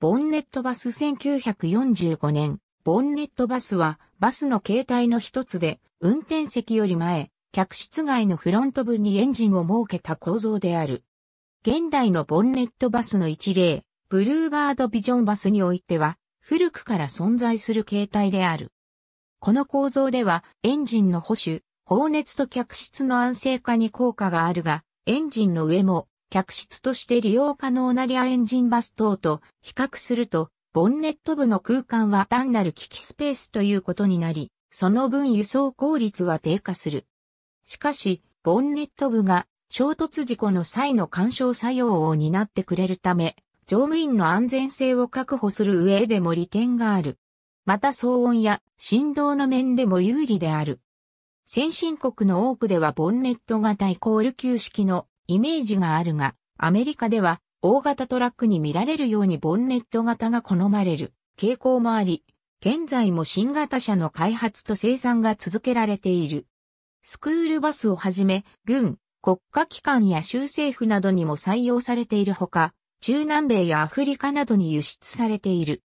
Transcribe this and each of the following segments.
ボンネットバス1945年、ボンネットバスはバスの形態の一つで、運転席より前、客室外のフロント部にエンジンを設けた構造である。現代のボンネットバスの一例、ブルーバードビジョンバスにおいては、古くから存在する形態である。この構造では、エンジンの保守、放熱と客室の安静化に効果があるが、エンジンの上も客室として利用可能なリアエンジンバス等と比較すると、ボンネット部の空間は単なる機器スペースということになり、その分輸送効率は低下する。しかし、ボンネット部が衝突事故の際の干渉作用を担ってくれるため、乗務員の安全性を確保する上でも利点がある。また騒音や振動の面でも有利である。先進国の多くではボンネット型イコール旧式のイメージがあるが、アメリカでは大型トラックに見られるようにボンネット型が好まれる傾向もあり、現在も新型車の開発と生産が続けられている。スクールバスをはじめ、軍、国家機関や州政府などにも採用されているほか、中南米やアフリカなどに輸出されている。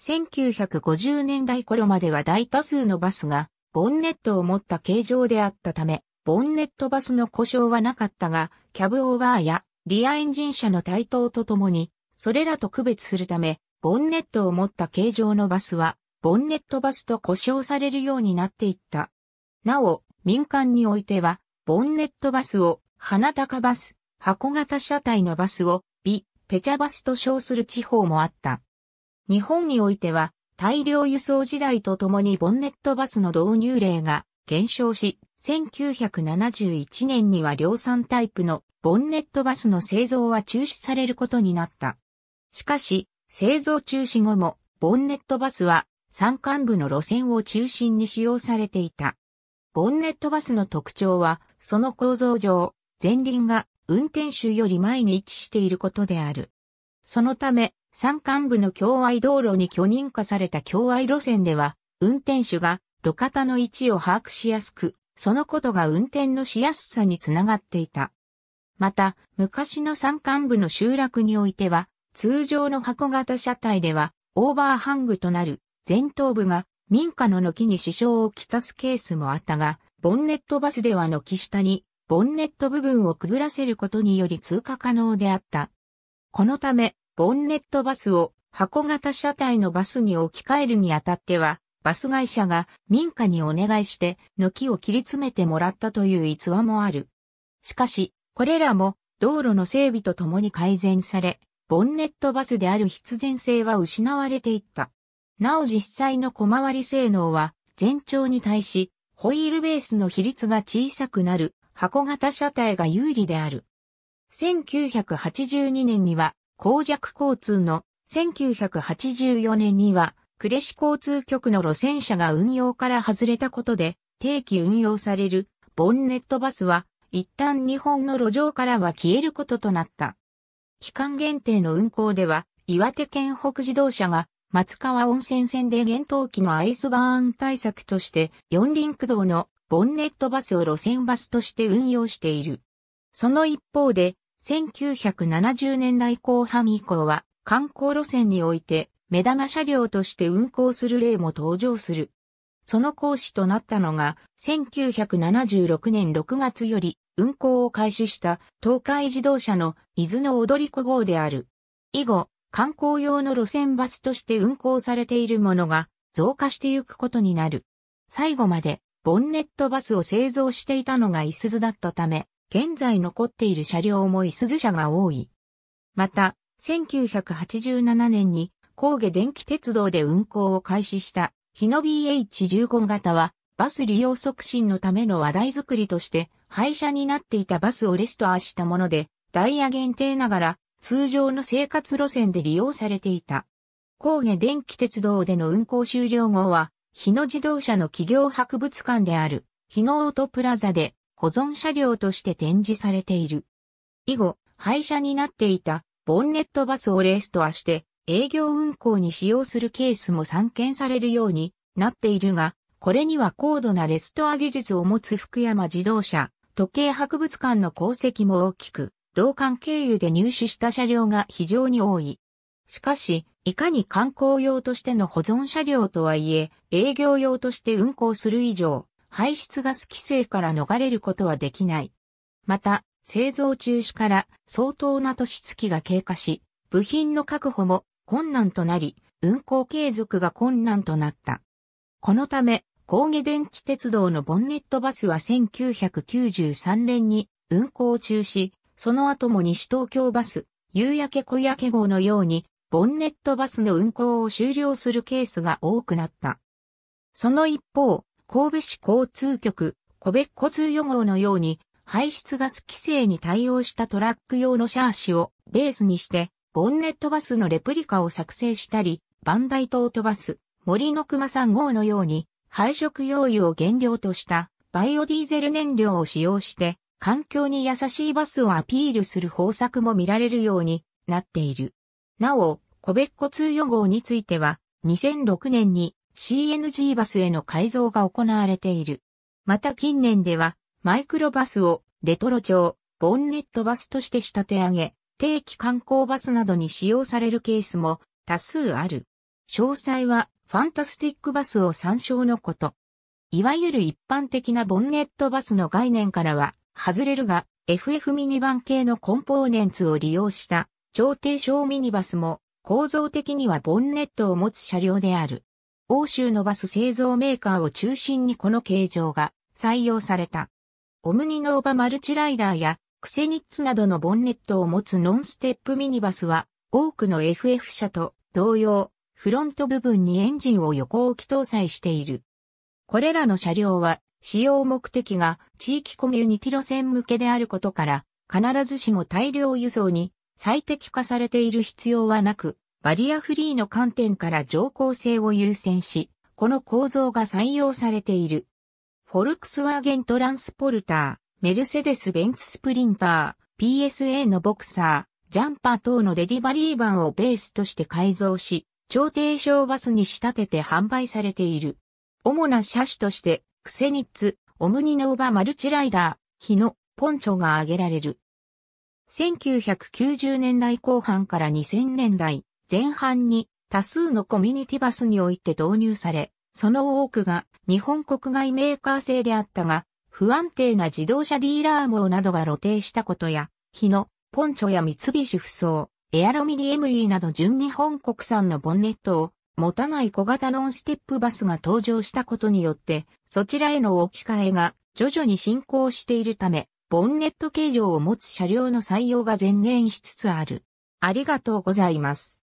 1950年代頃までは大多数のバスがボンネットを持った形状であったため、ボンネットバスの故障はなかったが、キャブオーバーやリアエンジン車の台頭とともに、それらと区別するため、ボンネットを持った形状のバスは、ボンネットバスと呼称されるようになっていった。なお、民間においては、ボンネットバスを、花高バス、箱型車体のバスを、ビ、ペチャバスと称する地方もあった。日本においては、大量輸送時代とともにボンネットバスの導入例が減少し、1971年には量産タイプのボンネットバスの製造は中止されることになった。しかし、製造中止後も、ボンネットバスは山間部の路線を中心に使用されていた。ボンネットバスの特徴は、その構造上、前輪が運転手より前に位置していることである。そのため、山間部の境外道路に許認可された境外路線では、運転手が路肩の位置を把握しやすく、そのことが運転のしやすさにつながっていた。また、昔の山間部の集落においては、通常の箱型車体では、オーバーハングとなる前頭部が民家の軒に支障をきたすケースもあったが、ボンネットバスでは軒下に、ボンネット部分をくぐらせることにより通過可能であった。このため、ボンネットバスを箱型車体のバスに置き換えるにあたっては、バス会社が民家にお願いして軒を切り詰めてもらったという逸話もある。しかし、これらも道路の整備とともに改善され、ボンネットバスである必然性は失われていった。なお実際の小回り性能は全長に対し、ホイールベースの比率が小さくなる箱型車体が有利である。1982年には、公弱交通の1984年には、呉市交通局の路線車が運用から外れたことで、定期運用されるボンネットバスは、一旦日本の路上からは消えることとなった。期間限定の運行では、岩手県北自動車が松川温泉線で厳冬期のアイスバーン対策として四輪駆動のボンネットバスを路線バスとして運用している。その一方で、1970年代後半以降は観光路線において目玉車両として運行する例も登場する。その講師となったのが、1976年6月より運行を開始した東海自動車の伊豆の踊り子号である。以後、観光用の路線バスとして運行されているものが増加してゆくことになる。最後までボンネットバスを製造していたのが伊鈴だったため、現在残っている車両も伊鈴車が多い。また、1987年に高下電気鉄道で運行を開始した、日野 BH15 型は、バス利用促進のための話題づくりとして、廃車になっていたバスをレストアしたもので、ダイヤ限定ながら、通常の生活路線で利用されていた。高下電気鉄道での運行終了後は、日野自動車の企業博物館である、日野オートプラザで、保存車両として展示されている。以後、廃車になっていたボンネットバスをレストアして、営業運行に使用するケースも散見されるようになっているが、これには高度なレストア技術を持つ福山自動車、時計博物館の功績も大きく、同館経由で入手した車両が非常に多い。しかし、いかに観光用としての保存車両とはいえ、営業用として運行する以上、排出ガス規制から逃れることはできない。また、製造中止から相当な年月が経過し、部品の確保も困難となり、運行継続が困難となった。このため、高下電気鉄道のボンネットバスは1993年に運行中止、その後も西東京バス、夕焼け小焼け号のように、ボンネットバスの運行を終了するケースが多くなった。その一方、神戸市交通局、神戸交通予号のように、排出ガス規制に対応したトラック用のシャーシをベースにして、ボンネットバスのレプリカを作成したり、バンダイトートバス、森の熊3号のように、配色用油を原料としたバイオディーゼル燃料を使用して、環境に優しいバスをアピールする方策も見られるようになっている。なお、コベッコ通予号については、2006年に CNG バスへの改造が行われている。また近年では、マイクロバスをレトロ調、ボンネットバスとして仕立て上げ、定期観光バスなどに使用されるケースも多数ある。詳細はファンタスティックバスを参照のこと。いわゆる一般的なボンネットバスの概念からは外れるが FF ミニバン系のコンポーネンツを利用した超低小ミニバスも構造的にはボンネットを持つ車両である。欧州のバス製造メーカーを中心にこの形状が採用された。オムニノーバマルチライダーやクセニッツなどのボンネットを持つノンステップミニバスは、多くの FF 車と同様、フロント部分にエンジンを横置き搭載している。これらの車両は、使用目的が地域コミュニティ路線向けであることから、必ずしも大量輸送に最適化されている必要はなく、バリアフリーの観点から乗降性を優先し、この構造が採用されている。フォルクスワーゲントランスポルター。メルセデス・ベンツスプリンター、PSA のボクサー、ジャンパー等のデリバリー版をベースとして改造し、超低床バスに仕立てて販売されている。主な車種として、クセニッツ、オムニノーバマルチライダー、ヒノ、ポンチョが挙げられる。1990年代後半から2000年代前半に多数のコミュニティバスにおいて導入され、その多くが日本国外メーカー製であったが、不安定な自動車ディーラー網などが露呈したことや、日野、ポンチョや三菱不装、エアロミディエムリーなど純日本国産のボンネットを持たない小型ノンステップバスが登場したことによって、そちらへの置き換えが徐々に進行しているため、ボンネット形状を持つ車両の採用が前言しつつある。ありがとうございます。